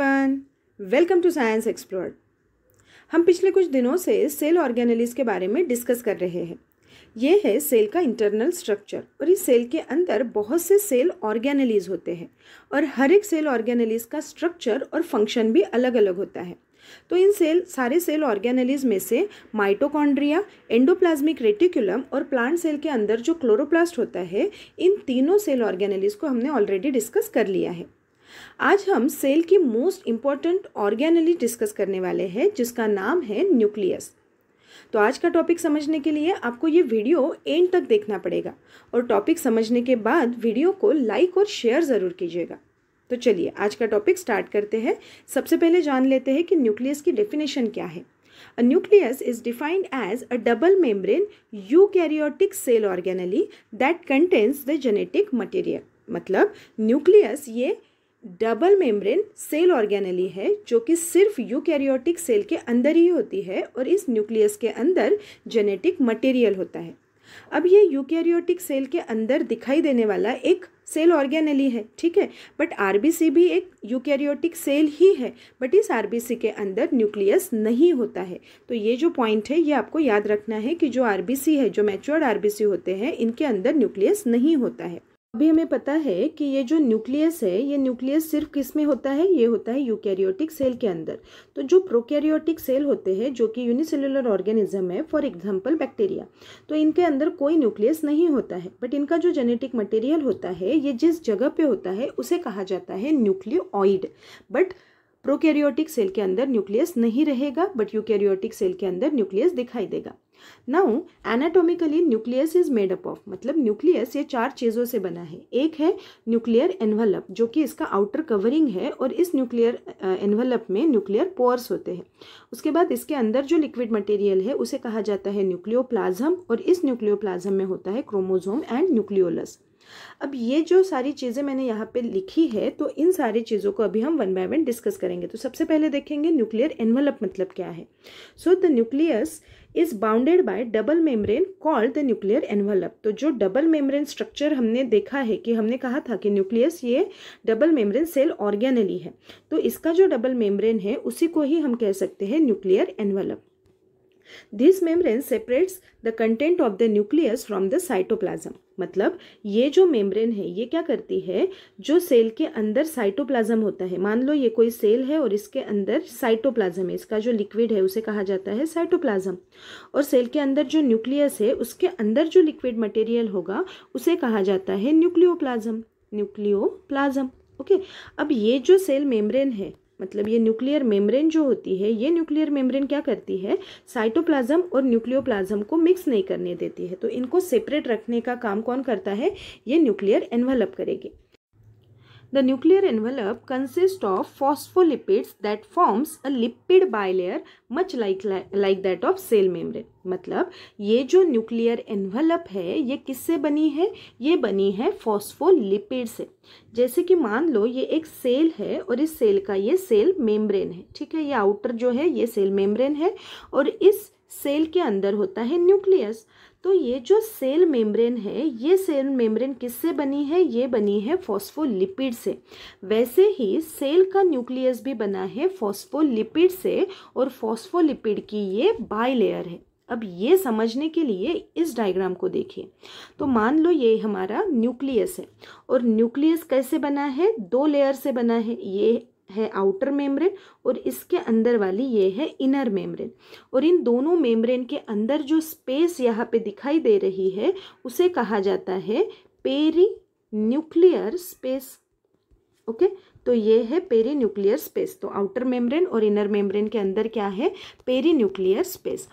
Everyone welcome to science explore हम पिछले कुछ दिनों से सेल ऑर्गेनलिस के बारे में डिस्कस कर रहे हैं ये है सेल का इंटरनल स्ट्रक्चर और इस सेल के अंदर बहुत से सेल ऑर्गेनलिस होते हैं और हर एक सेल ऑर्गेनलिस का स्ट्रक्चर और फंक्शन भी अलग अलग होता है तो इन सेल सारे सेल ऑर्गेनलिज में से माइटोकॉन्ड्रिया एंडोप्लाज्मिक रेटिकुलम और प्लांट सेल के अंदर जो क्लोरोप्लास्ट होता है इन तीनों सेल ऑर्गेनलिज को हमने ऑलरेडी डिस्कस कर लिया है आज हम सेल की मोस्ट इम्पॉर्टेंट ऑर्गेनली डिस्कस करने वाले हैं जिसका नाम है न्यूक्लियस तो आज का टॉपिक समझने के लिए आपको ये वीडियो एंड तक देखना पड़ेगा और टॉपिक समझने के बाद वीडियो को लाइक और शेयर ज़रूर कीजिएगा तो चलिए आज का टॉपिक स्टार्ट करते हैं सबसे पहले जान लेते हैं कि न्यूक्लियस की डेफिनेशन क्या है nucleus is defined as a double double eukaryotic cell organelle that contains the genetic material मतलब न्यूक्लियस ये डबल मेम्ब्रेन सेल ऑर्गेनली है जो कि सिर्फ यूकैरियोटिक सेल के अंदर ही होती है और इस न्यूक्लियस के अंदर जेनेटिक मटेरियल होता है अब ये यूकैरियोटिक सेल के अंदर दिखाई देने वाला एक सेल ऑर्गेनली है ठीक है बट आरबीसी भी एक यूकैरियोटिक सेल ही है बट इस आरबीसी के अंदर न्यूक्लियस नहीं होता है तो ये जो पॉइंट है ये आपको याद रखना है कि जो आरबीसी है जो मैच्योर्ड आरबीसी होते हैं इनके अंदर न्यूक्लियस नहीं होता है अभी हमें पता है कि ये जो न्यूक्लियस है ये न्यूक्लियस सिर्फ किस में होता है ये होता है यूकैरियोटिक सेल के अंदर तो जो प्रोकैरियोटिक सेल होते हैं जो कि यूनिसेलुलर ऑर्गेनिज्म है फॉर एग्जांपल बैक्टीरिया तो इनके अंदर कोई न्यूक्लियस नहीं होता है बट इनका जो जेनेटिक मटेरियल होता है ये जिस जगह पर होता है उसे कहा जाता है न्यूक्लियोइड बट प्रोकैरियोटिक सेल के अंदर न्यूक्लियस नहीं रहेगा बट यूकैरियोटिक सेल के अंदर न्यूक्लियस दिखाई देगा now anatomically nucleus is made up of मतलब न्यूक्लियस ये चार चीज़ों से बना है एक है न्यूक्लियर एनवलप जो कि इसका आउटर कवरिंग है और इस न्यूक्लियर एनवलप में न्यूक्लियर पोअर्स होते हैं उसके बाद इसके अंदर जो लिक्विड मटेरियल है उसे कहा जाता है न्यूक्लियोप्लाज्म और इस न्यूक्लियोप्लाज्म में होता है क्रोमोजोम एंड न्यूक्लियोलस अब ये जो सारी चीज़ें मैंने यहाँ पे लिखी है तो इन सारी चीज़ों को अभी हम वन बाय वन डिस्कस करेंगे तो सबसे पहले देखेंगे न्यूक्लियर एनवलप मतलब क्या है so the nucleus is bounded by double membrane called the nuclear envelope तो जो डबल मेम्ब्रेन स्ट्रक्चर हमने देखा है कि हमने कहा था कि न्यूक्लियस ये डबल मेम्ब्रेन सेल ऑर्गेनली है तो इसका जो डबल मेम्ब्रेन है उसी को ही हम कह सकते हैं nuclear envelope this membrane separates the content of the nucleus from the cytoplasm. मतलब ये जो मेम्ब्रेन है ये क्या करती है जो सेल के अंदर साइटोप्लाज्म होता है मान लो ये कोई सेल है और इसके अंदर साइटोप्लाज्म है इसका जो लिक्विड है उसे कहा जाता है साइटोप्लाज्म और सेल के अंदर जो न्यूक्लियस है उसके अंदर जो लिक्विड मटेरियल होगा उसे कहा जाता है न्यूक्लियोप्लाज्म न्यूक्लियोप्लाज्म ओके अब ये जो सेल मेम्ब्रेन है मतलब ये न्यूक्लियर मेम्ब्रेन जो होती है ये न्यूक्लियर मेम्ब्रेन क्या करती है साइटोप्लाज्म और न्यूक्लियोप्लाज्म को मिक्स नहीं करने देती है तो इनको सेपरेट रखने का काम कौन करता है ये न्यूक्लियर एनवलप करेगी The nuclear envelope consists of phospholipids that forms a lipid bilayer much like like that of cell membrane मतलब ये जो न्यूक्लियर एनवलप है ये किससे बनी है ये बनी है फॉस्फोलिपिड से जैसे कि मान लो ये एक सेल है और इस सेल का ये सेल मेम्ब्रेन है ठीक है ये आउटर जो है ये सेल मेम्ब्रेन है और इस सेल के अंदर होता है न्यूक्लियस तो ये जो सेल मेम्ब्रेन है ये सेल मेम्ब्रेन किससे बनी है ये बनी है फॉस्फोलिपिड से वैसे ही सेल का न्यूक्लियस भी बना है फॉस्फोलिपिड से और फॉस्फोलिपिड की ये बाई लेयर है अब ये समझने के लिए इस डायग्राम को देखिए तो मान लो ये हमारा न्यूक्लियस है और न्यूक्लियस कैसे बना है दो लेयर से बना है ये है आउटर मेम्ब्रेन और इसके अंदर वाली ये है इनर मेम्ब्रेन और इन दोनों मेम्ब्रेन के अंदर जो स्पेस यहाँ पे दिखाई दे रही है उसे कहा जाता है पेरी न्यूक्लियर स्पेस ओके तो ये है पेरी न्यूक्लियर स्पेस तो आउटर मेम्ब्रेन और इनर मेम्ब्रेन के अंदर क्या है पेरी न्यूक्लियर स्पेस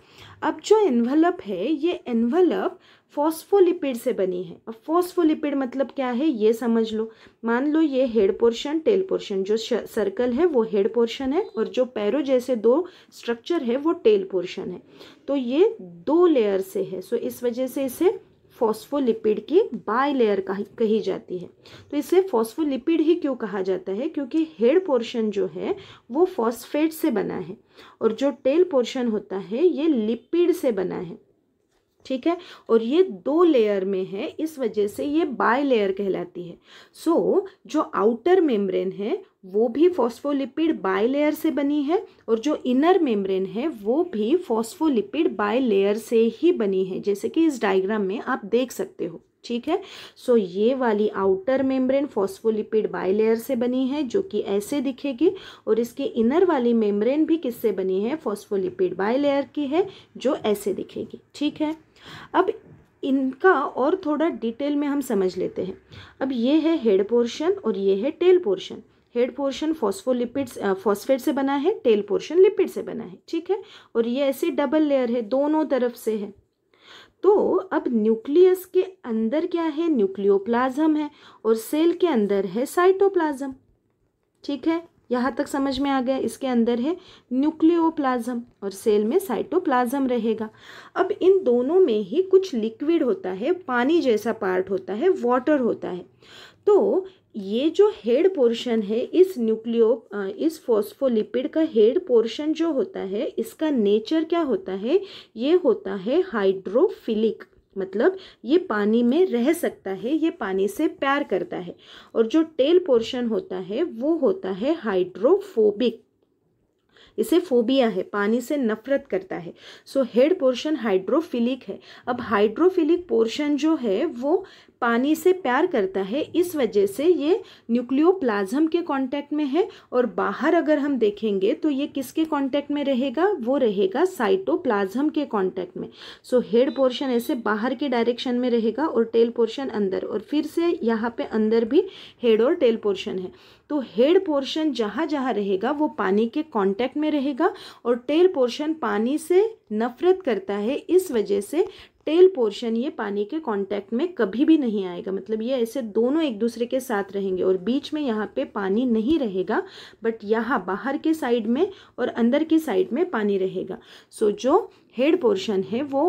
अब जो एनवलप है ये एनवलप फॉस्फोलिपिड से बनी है अब फॉस्फोलिपिड मतलब क्या है ये समझ लो मान लो ये हेड पोर्शन टेल पोर्शन जो सर्कल है वो हेड पोर्शन है और जो पैरो जैसे दो स्ट्रक्चर है वो टेल पोर्शन है तो ये दो लेयर से है सो इस वजह से इसे फॉस्फोलिपिड की बाय लेयर कही जाती है तो इसे फॉस्फोलिपिड ही क्यों कहा जाता है क्योंकि हेड पोर्शन जो है वो फॉस्फेट से बना है और जो टेल पोर्शन होता है ये लिपिड से बना है ठीक है और ये दो लेयर में है इस वजह से ये बाय लेयर कहलाती है सो so, जो आउटर मेम्ब्रेन है वो भी फॉस्फोलिपिड बाय लेयर से बनी है और जो इनर मेम्ब्रेन है वो भी फॉस्फोलिपिड बाय लेयर से ही बनी है जैसे कि इस डायग्राम में आप देख सकते हो ठीक है सो so, ये वाली आउटर मेम्ब्रेन फॉस्फोलिपिड लेयर से बनी है जो कि ऐसे दिखेगी और इसकी इनर वाली मेम्ब्रेन भी किससे बनी है फॉस्फोलिपिड लेयर की है जो ऐसे दिखेगी ठीक है अब इनका और थोड़ा डिटेल में हम समझ लेते हैं अब ये है हेड पोर्शन और ये है tail portion head portion phospholipids phosphate से बना है टेल पोर्शन लिपिड से बना है ठीक है और ये ऐसे डबल लेयर है दोनों तरफ से है तो अब न्यूक्लियस के अंदर क्या है न्यूक्लियोप्लाज्म है और सेल के अंदर है साइटोप्लाज्म ठीक है यहाँ तक समझ में आ गया इसके अंदर है न्यूक्लियोप्लाज्म और सेल में साइटोप्लाज्म रहेगा अब इन दोनों में ही कुछ लिक्विड होता है पानी जैसा पार्ट होता है वाटर होता है तो ये जो हेड पोर्शन है इस न्यूक्लियो इस फॉस्फोलिपिड का हेड पोर्शन जो होता है इसका नेचर क्या होता है ये होता है हाइड्रोफिलिक मतलब ये पानी में रह सकता है ये पानी से प्यार करता है और जो टेल पोर्शन होता है वो होता है हाइड्रोफोबिक इसे फोबिया है पानी से नफरत करता है सो हेड पोर्शन हाइड्रोफिलिक है अब हाइड्रोफिलिक पोर्शन जो है वो पानी से प्यार करता है इस वजह से ये न्यूक्लियोप्लाज्म के कांटेक्ट में है और बाहर अगर हम देखेंगे तो ये किसके कांटेक्ट में रहेगा वो रहेगा साइटोप्लाज्म के कांटेक्ट में सो हेड पोर्शन ऐसे बाहर के डायरेक्शन में रहेगा और टेल पोर्शन अंदर और फिर से यहाँ पे अंदर भी हेड और टेल पोर्शन है तो हेड पोर्शन जहाँ जहाँ रहेगा वो पानी के कॉन्टैक्ट में में रहेगा और टेल पोर्शन पानी से नफरत करता है इस वजह से टेल पोर्शन ये पानी के कांटेक्ट में कभी भी नहीं आएगा मतलब ये ऐसे दोनों एक दूसरे के साथ रहेंगे और बीच में यहाँ पे पानी नहीं रहेगा बट यहाँ बाहर के साइड में और अंदर के साइड में पानी रहेगा सो so, जो हेड पोर्शन है वो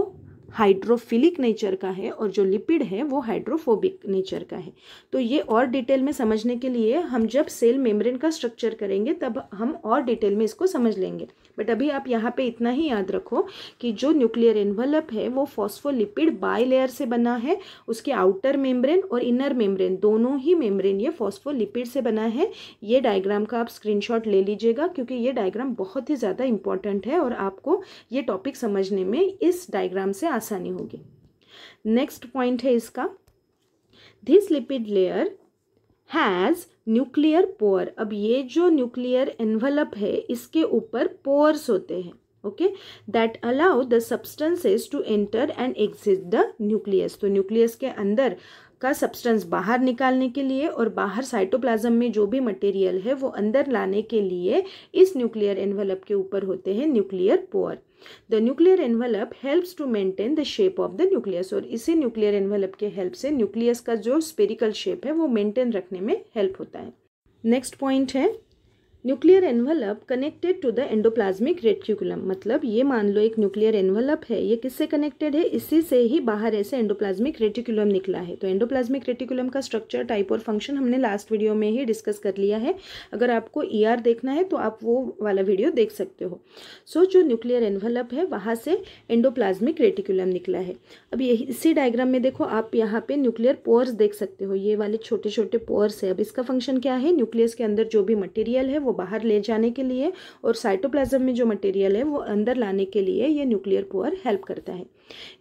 हाइड्रोफिलिक नेचर का है और जो लिपिड है वो हाइड्रोफोबिक नेचर का है तो ये और डिटेल में समझने के लिए हम जब सेल मेम्ब्रेन का स्ट्रक्चर करेंगे तब हम और डिटेल में इसको समझ लेंगे बट अभी आप यहाँ पे इतना ही याद रखो कि जो न्यूक्लियर एनवलप है वो फॉस्फोलिपिड बाय लेयर से बना है उसके आउटर मेम्ब्रेन और इनर मेम्ब्रेन दोनों ही मेम्ब्रेन ये फॉस्फोलिपिड से बना है ये डायग्राम का आप स्क्रीनशॉट ले लीजिएगा क्योंकि ये डायग्राम बहुत ही ज़्यादा इंपॉर्टेंट है और आपको ये टॉपिक समझने में इस डायग्राम से आसानी होगी नेक्स्ट पॉइंट है इसका this lipid layer has nuclear pore अब ये जो न्यूक्लियर एनवलप है इसके ऊपर पोअर्स होते हैं okay that allow the substances to enter and exit the nucleus तो न्यूक्लियस के अंदर का सब्सटेंस बाहर निकालने के लिए और बाहर साइटोप्लाज्म में जो भी मटेरियल है वो अंदर लाने के लिए इस न्यूक्लियर एनवलप के ऊपर होते हैं nuclear pore the nuclear envelope helps to maintain the shape of the nucleus और इसी न्यूक्लियर एनवलप के हेल्प से न्यूक्लियस का जो स्पेरिकल शेप है वो मेंटेन रखने में हेल्प होता है नेक्स्ट पॉइंट है nuclear envelope connected to the endoplasmic reticulum मतलब ये मान लो एक न्यूक्लियर एनवलप है ये किससे कनेक्टेड है इसी से ही बाहर ऐसे एंडोप्लाज्मिक रेटिकुलम निकला है तो एंडोप्लाज्मिक रेटिकुलम का स्ट्रक्चर टाइप और फंक्शन हमने लास्ट वीडियो में ही डिस्कस कर लिया है अगर आपको ई e ER देखना है तो आप वो वाला वीडियो देख सकते हो सो so, जो न्यूक्लियर एनवलप है वहाँ से एंडोप्लाज्मिक रेटिकुलम निकला है अब यही इसी डायग्राम में देखो आप यहाँ पे न्यूक्लियर पोअर्स देख सकते हो ये वाले छोटे छोटे पोर्स है अब इसका फंक्शन क्या है न्यूक्लियस के अंदर जो भी मटेरियल है वो बाहर ले जाने के लिए और साइटोप्लाज्म में जो मटेरियल है वो अंदर लाने के लिए ये न्यूक्लियर पोअर हेल्प करता है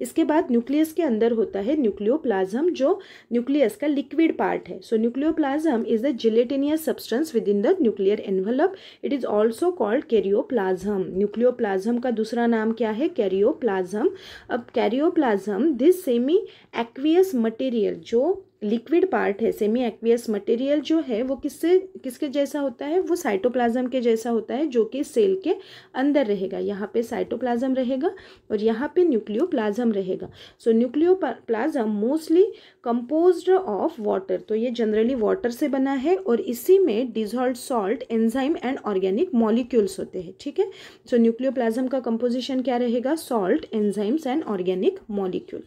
इसके बाद न्यूक्लियस के अंदर होता है न्यूक्लियोप्लाज्म जो न्यूक्लियस का लिक्विड पार्ट है so nucleoplasm is the gelatinous substance within the nuclear envelope it is also called karyoplasm nucleoplasm का दूसरा नाम क्या है कैरियोप्लाज्म अब karyoplasm this semi aqueous material जो लिक्विड पार्ट है सेमी एक्वियस मटेरियल जो है वो किससे किसके जैसा होता है वो साइटोप्लाज्म के जैसा होता है जो कि सेल के अंदर रहेगा यहाँ पे साइटोप्लाज्म रहेगा और यहाँ पे न्यूक्लियोप्लाज्म रहेगा so nucleoplasm mostly compose of water तो ये जनरली वाटर से बना है और इसी में dissolve salt enzyme and organic molecules होते हैं ठीक है सो न्यूक्लियो का कंपोजिशन क्या रहेगा salt enzymes and organic molecule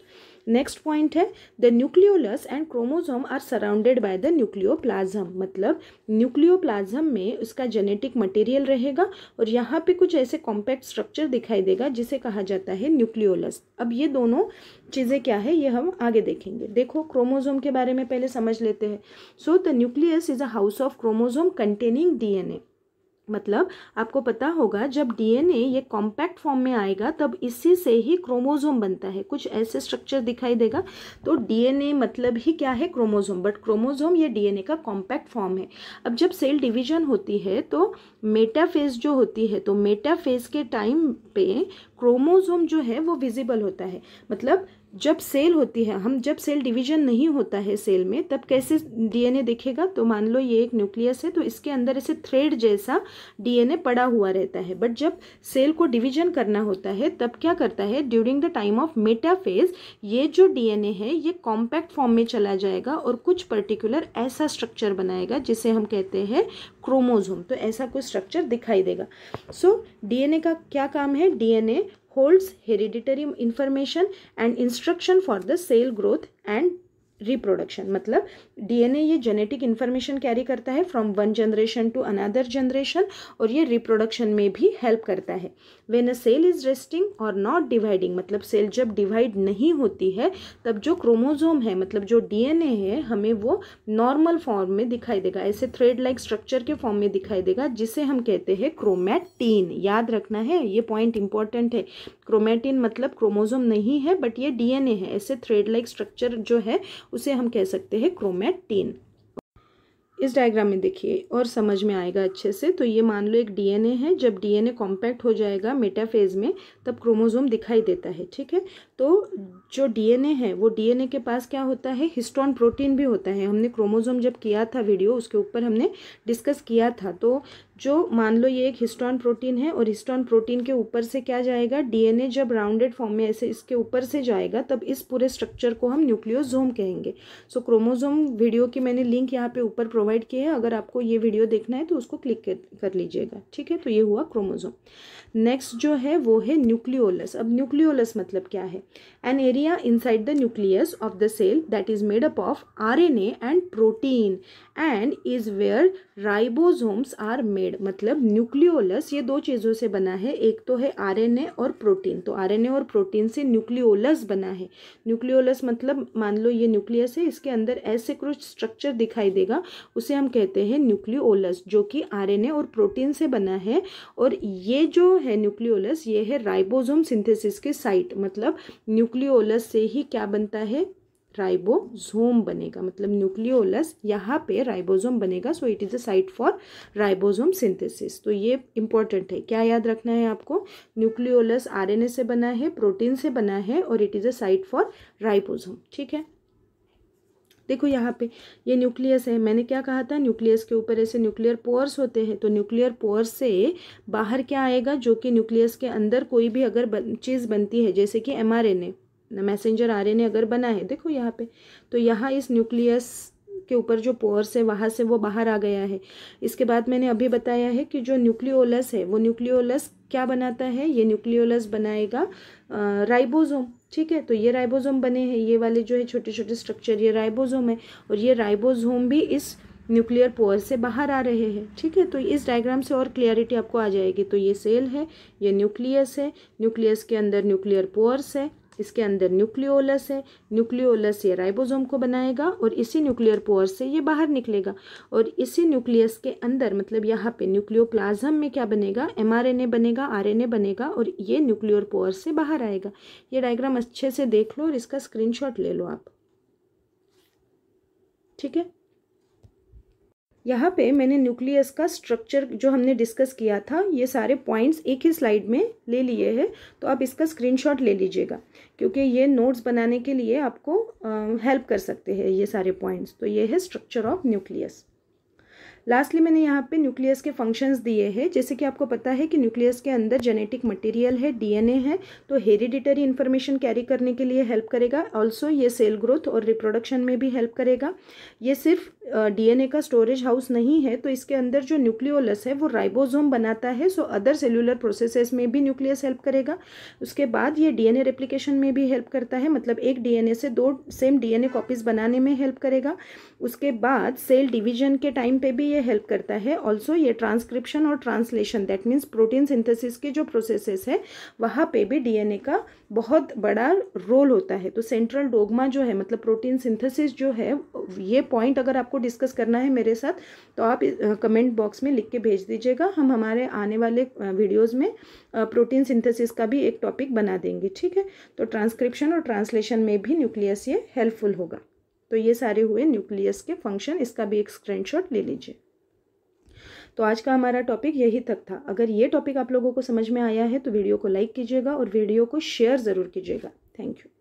next point है the nucleolus and chromosome are surrounded by the nucleoplasm मतलब न्यूक्लियोप्लाज्म में उसका जेनेटिक मटेरियल रहेगा और यहाँ पे कुछ ऐसे कॉम्पैक्ट स्ट्रक्चर दिखाई देगा जिसे कहा जाता है न्यूक्लियोलस अब ये दोनों चीज़ें क्या है ये हम आगे देखेंगे देखो क्रोमोजोम के बारे में पहले समझ लेते हैं so the nucleus is a house of chromosome containing D मतलब आपको पता होगा जब डीएनए ये कॉम्पैक्ट फॉर्म में आएगा तब इसी से ही क्रोमोजोम बनता है कुछ ऐसे स्ट्रक्चर दिखाई देगा तो डीएनए मतलब ही क्या है क्रोमोजोम बट क्रोमोजोम ये डीएनए का कॉम्पैक्ट फॉर्म है अब जब सेल डिवीजन होती है तो मेटाफेज जो होती है तो मेटाफेज के टाइम पे क्रोमोजोम जो है वो विजिबल होता है मतलब जब सेल होती है हम जब सेल डिवीजन नहीं होता है सेल में तब कैसे डीएनए दिखेगा तो मान लो ये एक न्यूक्लियस है तो इसके अंदर ऐसे थ्रेड जैसा डीएनए पड़ा हुआ रहता है बट जब सेल को डिवीजन करना होता है तब क्या करता है during the time of metaphase ये जो डीएनए है ये कॉम्पैक्ट फॉर्म में चला जाएगा और कुछ पर्टिकुलर ऐसा स्ट्रक्चर बनाएगा जिसे हम कहते हैं क्रोमोजोम तो ऐसा कोई स्ट्रक्चर दिखाई देगा सो so, डी का क्या काम है D holds hereditary information and instruction for the cell growth and reproduction मतलब डीएनए ये जेनेटिक इन्फॉर्मेशन कैरी करता है from one generation to another generation और ये रिप्रोडक्शन में भी हेल्प करता है when a cell is resting और नॉट डिवाइडिंग मतलब सेल जब डिवाइड नहीं होती है तब जो क्रोमोजोम है मतलब जो डीएनए है हमें वो नॉर्मल फॉर्म में दिखाई देगा ऐसे थ्रेड लाइक स्ट्रक्चर के फॉर्म में दिखाई देगा जिसे हम कहते हैं क्रोमैटीन याद रखना है ये पॉइंट इंपॉर्टेंट है क्रोमैटीन मतलब क्रोमोजोम नहीं है बट ये डी है ऐसे थ्रेड लाइक स्ट्रक्चर जो है उसे हम कह सकते हैं क्रोमेटीन इस डायग्राम में देखिए और समझ में आएगा अच्छे से तो ये मान लो एक डीएनए है जब डीएनए कॉम्पैक्ट हो जाएगा मेटाफेज में तब क्रोमोजोम दिखाई देता है ठीक है तो जो डीएनए है वो डीएनए के पास क्या होता है हिस्टोन प्रोटीन भी होता है हमने क्रोमोजोम जब किया था वीडियो उसके ऊपर हमने डिस्कस किया था तो जो मान लो ये एक हिस्टोन प्रोटीन है और हिस्टोन प्रोटीन के ऊपर से क्या जाएगा डीएनए जब राउंडेड फॉर्म में ऐसे इसके ऊपर से जाएगा तब इस पूरे स्ट्रक्चर को हम न्यूक्लियोजोम कहेंगे सो क्रोमोजोम वीडियो की मैंने लिंक यहाँ पे ऊपर प्रोवाइड की है अगर आपको ये वीडियो देखना है तो उसको क्लिक कर लीजिएगा ठीक है तो ये हुआ क्रोमोजोम नेक्स्ट जो है वो है न्यूक्लियोलस अब न्यूक्लियोलस मतलब क्या है an area inside the nucleus of the cell that is made up of R and protein and is where ribosomes are made मतलब न्यूक्लियोलस ये दो चीज़ों से बना है एक तो है आरएनए और प्रोटीन तो आरएनए और प्रोटीन से न्यूक्लियोलस बना है न्यूक्लियोलस मतलब मान लो ये न्यूक्लियस है इसके अंदर ऐसे कुछ स्ट्रक्चर दिखाई देगा उसे हम कहते हैं न्यूक्लियोलस जो कि आरएनए और प्रोटीन से बना है और ये जो है न्यूक्लियोलस ये है राइबोजोम सिंथेसिस के साइट मतलब न्यूक्लियोलस से ही क्या बनता है राइबोसोम बनेगा मतलब न्यूक्लियोलस यहाँ पे राइबोसोम बनेगा so it is a site for ribosome synthesis तो ये इंपॉर्टेंट है क्या याद रखना है आपको न्यूक्लियोलस आरएनए से बना है प्रोटीन से बना है और it is a site for ribosome ठीक है देखो यहाँ पे ये न्यूक्लियस है मैंने क्या कहा था न्यूक्लियस के ऊपर ऐसे न्यूक्लियर पोर्स होते हैं तो न्यूक्लियर पोर्स से बाहर क्या आएगा जो कि न्यूक्लियस के अंदर कोई भी अगर चीज़ बनती है जैसे कि एमआरएनए मैसेंजर ने अगर बना है देखो यहाँ पे तो यहाँ इस न्यूक्लियस के ऊपर जो पोर्स है वहाँ से वो बाहर आ गया है इसके बाद मैंने अभी बताया है कि जो न्यूक्लियोलस है वो न्यूक्लियोलस क्या बनाता है ये न्यूक्लियोलस बनाएगा राइबोसोम ठीक है तो ये राइबोसोम बने हैं ये वाले जो है छोटे छोटे स्ट्रक्चर ये राइबोसोम है और ये राइबोसोम भी इस न्यूक्लियर पोअर से बाहर आ रहे हैं ठीक है तो इस डायग्राम से और क्लियरिटी आपको आ जाएगी तो ये सेल है ये न्यूक्लियस है न्यूक्लियस के अंदर न्यूक्लियर पोअर्स है इसके अंदर न्यूक्लियोलस है न्यूक्लियोलस ये राइबोसोम को बनाएगा और इसी न्यूक्लियर पोअर से ये बाहर निकलेगा और इसी न्यूक्लियस के अंदर मतलब यहाँ पे न्यूक्लियोप्लाज्म में क्या बनेगा एमआरएनए बनेगा आरएनए बनेगा और ये न्यूक्लियर पोअर से बाहर आएगा ये डायग्राम अच्छे से देख लो और इसका स्क्रीन ले लो आप ठीक है यहाँ पे मैंने न्यूक्लियस का स्ट्रक्चर जो हमने डिस्कस किया था ये सारे पॉइंट्स एक ही स्लाइड में ले लिए हैं तो आप इसका स्क्रीनशॉट ले लीजिएगा क्योंकि ये नोट्स बनाने के लिए आपको हेल्प कर सकते हैं ये सारे पॉइंट्स तो ये है स्ट्रक्चर ऑफ न्यूक्लियस लास्टली मैंने यहाँ पे न्यूक्लियस के फंक्शंस दिए हैं जैसे कि आपको पता है कि न्यूक्लियस के अंदर जेनेटिक मटेरियल है डीएनए है तो हेरिडिटरी इन्फॉर्मेशन कैरी करने के लिए हेल्प करेगा ऑल्सो ये सेल ग्रोथ और रिप्रोडक्शन में भी हेल्प करेगा ये सिर्फ डीएनए का स्टोरेज हाउस नहीं है तो इसके अंदर जो न्यूक्लियोलस है वो राइबोजोम बनाता है सो अदर सेलुलर प्रोसेसेस में भी न्यूक्लियस हेल्प करेगा उसके बाद ये डीएनए रेप्लिकेशन में भी हेल्प करता है मतलब एक डीएनए से दो सेम डीएनए कॉपीज बनाने में हेल्प करेगा उसके बाद सेल डिवीजन के टाइम पे भी ये लिए हेल्प करता है ऑल्सो ये ट्रांसक्रिप्शन और translation that means protein synthesis के जो प्रोसेसेस है वहाँ पे भी डीएनए का बहुत बड़ा रोल होता है तो सेंट्रल डोगमा जो है मतलब प्रोटीन सिंथेसिस जो है ये पॉइंट अगर आपको डिस्कस करना है मेरे साथ तो आप कमेंट बॉक्स में लिख के भेज दीजिएगा हम हमारे आने वाले वीडियोज़ में प्रोटीन सिंथेसिस का भी एक टॉपिक बना देंगे ठीक है तो ट्रांसक्रिप्शन और ट्रांसलेशन में भी न्यूक्लियस ये हेल्पफुल होगा तो ये सारे हुए न्यूक्लियस के फंक्शन इसका भी एक स्क्रीनशॉट ले लीजिए तो आज का हमारा टॉपिक यही तक था अगर ये टॉपिक आप लोगों को समझ में आया है तो वीडियो को लाइक कीजिएगा और वीडियो को शेयर ज़रूर कीजिएगा थैंक यू